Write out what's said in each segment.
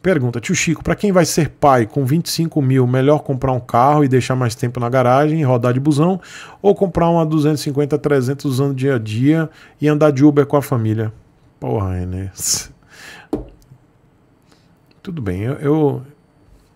Pergunta, tio Chico, para quem vai ser pai com 25 mil, melhor comprar um carro e deixar mais tempo na garagem e rodar de busão ou comprar uma 250, 300 usando dia a dia e andar de Uber com a família? Porra, Enes. Tudo bem, eu, eu,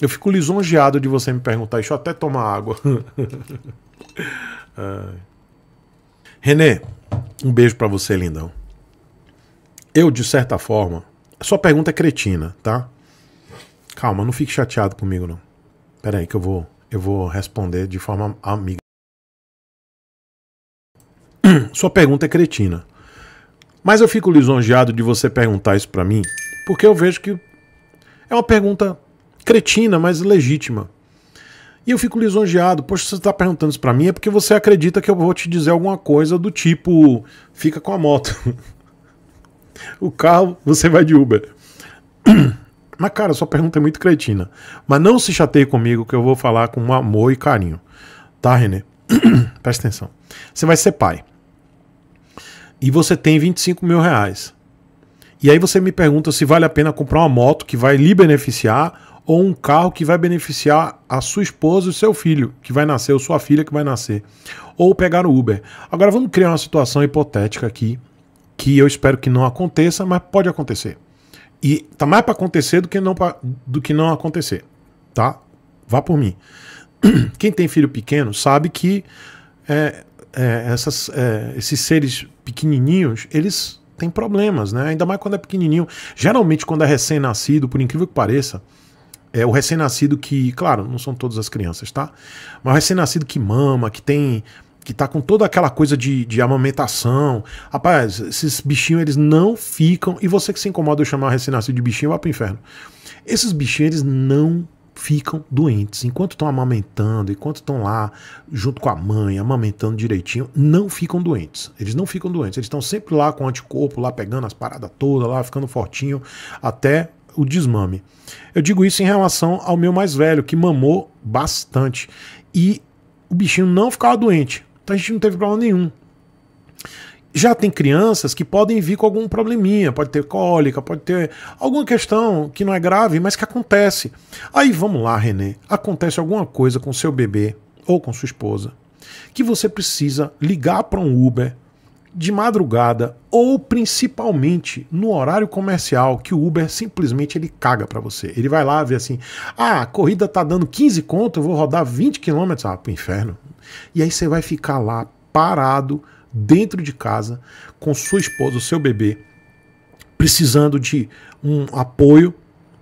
eu, fico lisonjeado de você me perguntar isso, até tomar água. Renê, um beijo para você, lindão. Eu, de certa forma, sua pergunta é cretina, tá? Calma, não fique chateado comigo, não. Pera aí que eu vou, eu vou responder de forma amiga. Sua pergunta é cretina. Mas eu fico lisonjeado de você perguntar isso para mim, porque eu vejo que é uma pergunta cretina, mas legítima. E eu fico lisonjeado. Poxa, você está perguntando isso para mim é porque você acredita que eu vou te dizer alguma coisa do tipo: fica com a moto. o carro, você vai de Uber. Mas, cara, sua pergunta é muito cretina. Mas não se chateie comigo que eu vou falar com amor e carinho. Tá, Renê? Presta atenção. Você vai ser pai. E você tem 25 mil reais. E aí você me pergunta se vale a pena comprar uma moto que vai lhe beneficiar ou um carro que vai beneficiar a sua esposa e o seu filho que vai nascer, ou sua filha que vai nascer. Ou pegar o Uber. Agora vamos criar uma situação hipotética aqui que eu espero que não aconteça, mas pode acontecer. E tá mais para acontecer do que, não pra, do que não acontecer, tá? Vá por mim. Quem tem filho pequeno sabe que é, é, essas, é, esses seres pequenininhos, eles têm problemas, né? Ainda mais quando é pequenininho. Geralmente, quando é recém-nascido, por incrível que pareça, é o recém-nascido que, claro, não são todas as crianças, tá? Mas o recém-nascido que mama, que tem que tá com toda aquela coisa de, de amamentação. Rapaz, esses bichinhos eles não ficam. E você que se incomoda eu chamar recém-nascido de bichinho, vai pro inferno. Esses bichinhos eles não ficam doentes. Enquanto estão amamentando, enquanto estão lá junto com a mãe, amamentando direitinho, não ficam doentes. Eles não ficam doentes. Eles estão sempre lá com o anticorpo, lá pegando as paradas todas, lá ficando fortinho, até o desmame. Eu digo isso em relação ao meu mais velho, que mamou bastante. E o bichinho não ficava doente. Então a gente não teve problema nenhum. Já tem crianças que podem vir com algum probleminha, pode ter cólica, pode ter alguma questão que não é grave, mas que acontece. Aí vamos lá, Renê, acontece alguma coisa com seu bebê ou com sua esposa que você precisa ligar para um Uber de madrugada ou principalmente no horário comercial que o Uber simplesmente ele caga para você. Ele vai lá ver assim: "Ah, a corrida tá dando 15 conto, eu vou rodar 20 km, ah, pro inferno. E aí você vai ficar lá parado dentro de casa com sua esposa, o seu bebê, precisando de um apoio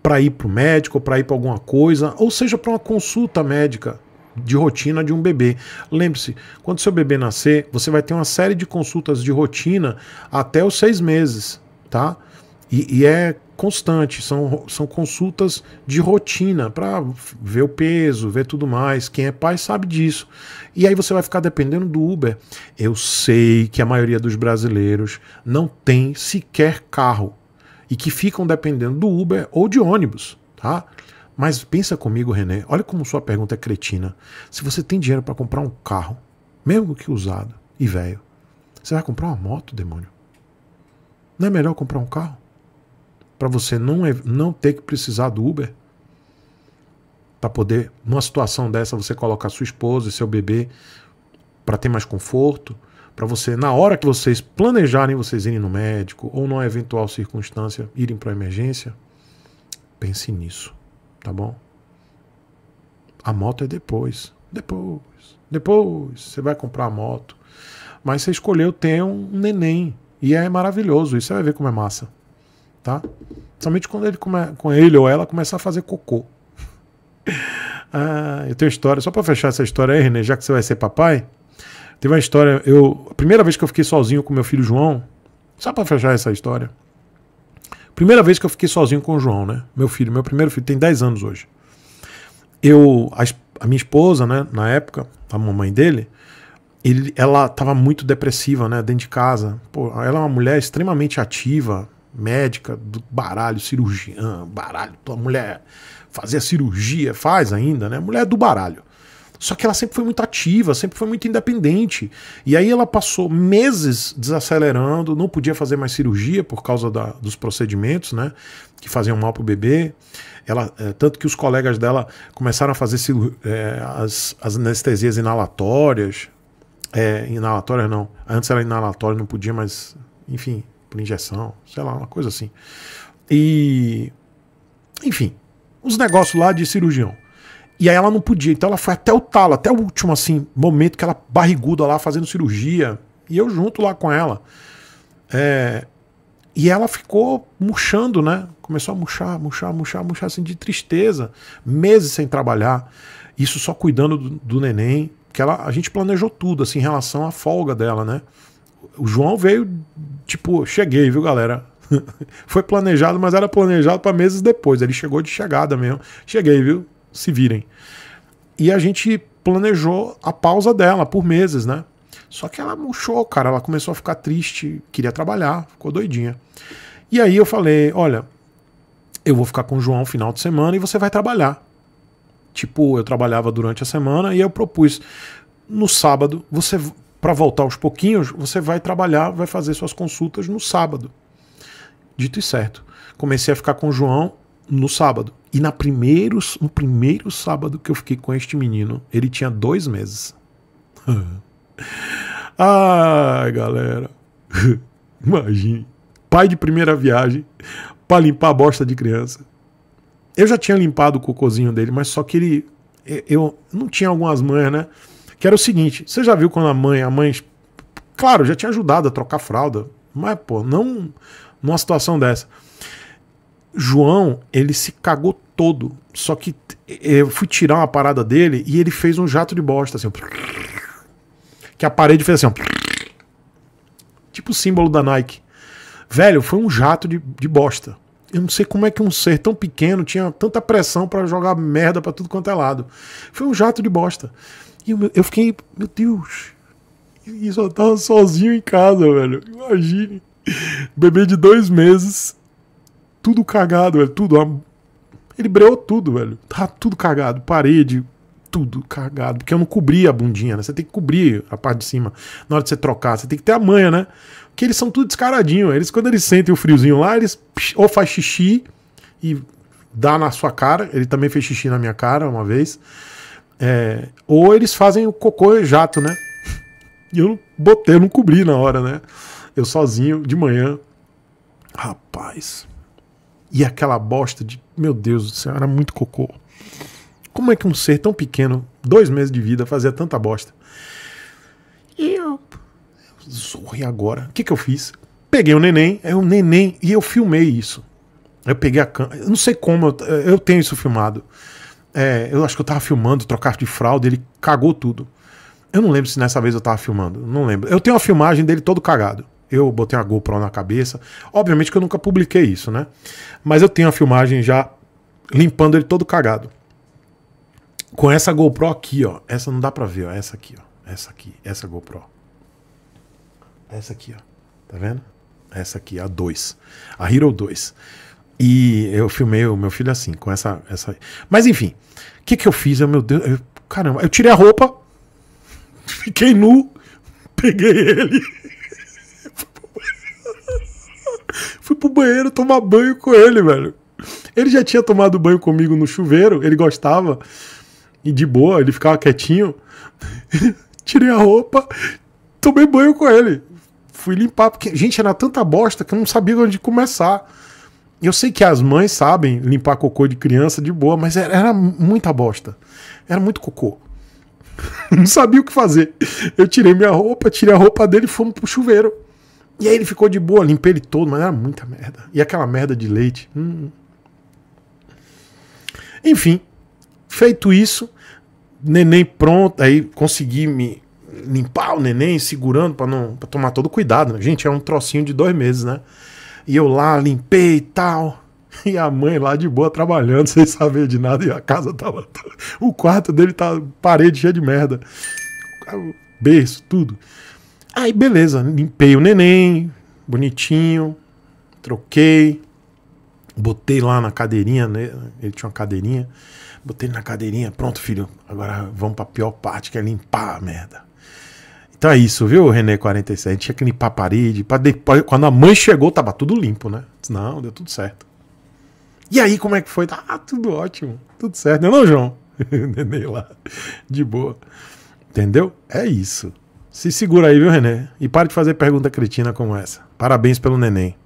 para ir para o médico, para ir para alguma coisa, ou seja, para uma consulta médica de rotina de um bebê. Lembre-se, quando seu bebê nascer, você vai ter uma série de consultas de rotina até os seis meses, tá? E, e é constante, são, são consultas de rotina para ver o peso, ver tudo mais. Quem é pai sabe disso. E aí você vai ficar dependendo do Uber. Eu sei que a maioria dos brasileiros não tem sequer carro e que ficam dependendo do Uber ou de ônibus, tá? Mas pensa comigo, René, olha como sua pergunta é cretina. Se você tem dinheiro para comprar um carro, mesmo que usado e velho, você vai comprar uma moto, demônio? Não é melhor comprar um carro? para você não, não ter que precisar do Uber? Para poder, numa situação dessa, você colocar sua esposa e seu bebê para ter mais conforto, para você, na hora que vocês planejarem, vocês irem no médico ou numa eventual circunstância, irem para emergência? Pense nisso, tá bom? A moto é depois. Depois. Depois você vai comprar a moto. Mas você escolheu ter um neném. E é maravilhoso. isso você vai ver como é massa tá? Principalmente quando ele, come, com ele ou ela começar a fazer cocô. ah, eu tenho história, só para fechar essa história aí, René, já que você vai ser papai, teve uma história, eu, a primeira vez que eu fiquei sozinho com meu filho João, só para fechar essa história. Primeira vez que eu fiquei sozinho com o João, né? Meu filho, meu primeiro filho, tem 10 anos hoje. Eu, a, a minha esposa, né, na época, a mamãe dele, ele, ela estava muito depressiva, né, dentro de casa. Pô, ela é uma mulher extremamente ativa, médica do baralho, cirurgiã, baralho, tua mulher fazia cirurgia, faz ainda, né? Mulher é do baralho. Só que ela sempre foi muito ativa, sempre foi muito independente. E aí ela passou meses desacelerando, não podia fazer mais cirurgia por causa da, dos procedimentos, né? Que faziam mal pro bebê. Ela, é, tanto que os colegas dela começaram a fazer é, as, as, anestesias inalatórias. É, inalatórias não. Antes era inalatória, não podia, mais, Enfim, por injeção, sei lá, uma coisa assim. E. Enfim, uns negócios lá de cirurgião. E aí ela não podia, então ela foi até o talo, até o último, assim, momento que ela barriguda lá fazendo cirurgia. E eu junto lá com ela. É, e ela ficou murchando, né? Começou a murchar, murchar, murchar, murchar, assim, de tristeza. Meses sem trabalhar. Isso só cuidando do, do neném. Que ela, a gente planejou tudo, assim, em relação à folga dela, né? o João veio, tipo, cheguei, viu, galera? Foi planejado, mas era planejado para meses depois. Ele chegou de chegada mesmo. Cheguei, viu? Se virem. E a gente planejou a pausa dela por meses, né? Só que ela murchou, cara. Ela começou a ficar triste, queria trabalhar, ficou doidinha. E aí eu falei: olha, eu vou ficar com o João no final de semana e você vai trabalhar. Tipo, eu trabalhava durante a semana e eu propus: no sábado, você para voltar aos pouquinhos, você vai trabalhar, vai fazer suas consultas no sábado. Dito e certo. Comecei a ficar com o João no sábado. E na primeiro, no primeiro sábado que eu fiquei com este menino, ele tinha dois meses. Ai, galera. Imagine. Pai de primeira viagem para limpar a bosta de criança. Eu já tinha limpado o cocôzinho dele, mas só que ele. Eu, eu não tinha algumas manhas, né? Que era o seguinte: você já viu quando a mãe, a mãe, claro, já tinha ajudado a trocar fralda, mas, pô, não numa situação dessa. João, ele se cagou todo. Só que eu fui tirar uma parada dele e ele fez um jato de bosta, assim. Que a parede fez assim. Tipo o símbolo da Nike. Velho, foi um jato de, de bosta. Eu não sei como é que um ser tão pequeno tinha tanta pressão para jogar merda para tudo quanto é lado. Foi um jato de bosta. E eu, eu fiquei, meu Deus. E só tava sozinho em casa, velho. Imagine. Bebê de dois meses. Tudo cagado, velho. Tudo. Ele breou tudo, velho. Tá tudo cagado. Parede, tudo cagado. Porque eu não cobri a bundinha, né? Você tem que cobrir a parte de cima na hora de você trocar. Você tem que ter a manha, né? Porque eles são tudo descaradinho. Eles, quando eles sentem o friozinho lá, eles psh, ou faz xixi e dá na sua cara. Ele também fez xixi na minha cara uma vez. É, ou eles fazem o cocô e jato, né? E eu botei, eu não cobri na hora, né? Eu sozinho, de manhã. Rapaz. E aquela bosta de. Meu Deus do céu, era muito cocô. Como é que um ser tão pequeno, dois meses de vida, fazia tanta bosta? E eu. Zorro, e agora? O que, que eu fiz? Peguei o neném, é o neném, e eu filmei isso. Eu peguei a câmera. Eu não sei como, eu, eu tenho isso filmado. É, eu acho que eu tava filmando, trocar de fralda, ele cagou tudo. Eu não lembro se nessa vez eu tava filmando, não lembro. Eu tenho a filmagem dele todo cagado. Eu botei uma GoPro na cabeça. Obviamente que eu nunca publiquei isso, né? Mas eu tenho a filmagem já limpando ele todo cagado. Com essa GoPro aqui, ó. Essa não dá pra ver, ó. Essa aqui, ó. Essa aqui, essa GoPro. Essa aqui, ó. Tá vendo? Essa aqui, a 2. A Hero 2. E eu filmei o meu filho assim, com essa. essa... Mas enfim, o que, que eu fiz? Eu, meu Deus, eu, caramba, eu tirei a roupa, fiquei nu, peguei ele. Fui pro banheiro tomar banho com ele, velho. Ele já tinha tomado banho comigo no chuveiro, ele gostava. E de boa, ele ficava quietinho. Tirei a roupa, tomei banho com ele. Fui limpar, porque, gente, era tanta bosta que eu não sabia onde começar eu sei que as mães sabem limpar cocô de criança de boa, mas era, era muita bosta. Era muito cocô. não sabia o que fazer. Eu tirei minha roupa, tirei a roupa dele e fomos pro chuveiro. E aí ele ficou de boa, limpei ele todo, mas era muita merda. E aquela merda de leite. Hum. Enfim, feito isso, neném pronto, aí consegui me limpar o neném, segurando para não pra tomar todo cuidado. Né? Gente, é um trocinho de dois meses, né? E eu lá limpei e tal. E a mãe lá de boa trabalhando, sem saber de nada, e a casa tava. O quarto dele tá parede cheia de merda. Berço, tudo. Aí beleza, limpei o neném, bonitinho, troquei, botei lá na cadeirinha, né? Ele tinha uma cadeirinha. Botei na cadeirinha, pronto, filho. Agora vamos pra pior parte, que é limpar a merda. Então é isso, viu, René 46. A gente tinha que limpar a parede. Pra depois, quando a mãe chegou, tava tudo limpo, né? Não, deu tudo certo. E aí, como é que foi? Ah, tudo ótimo. Tudo certo, não é não, João? Nenê lá, de boa. Entendeu? É isso. Se segura aí, viu, René? E para de fazer pergunta cretina como essa. Parabéns pelo neném.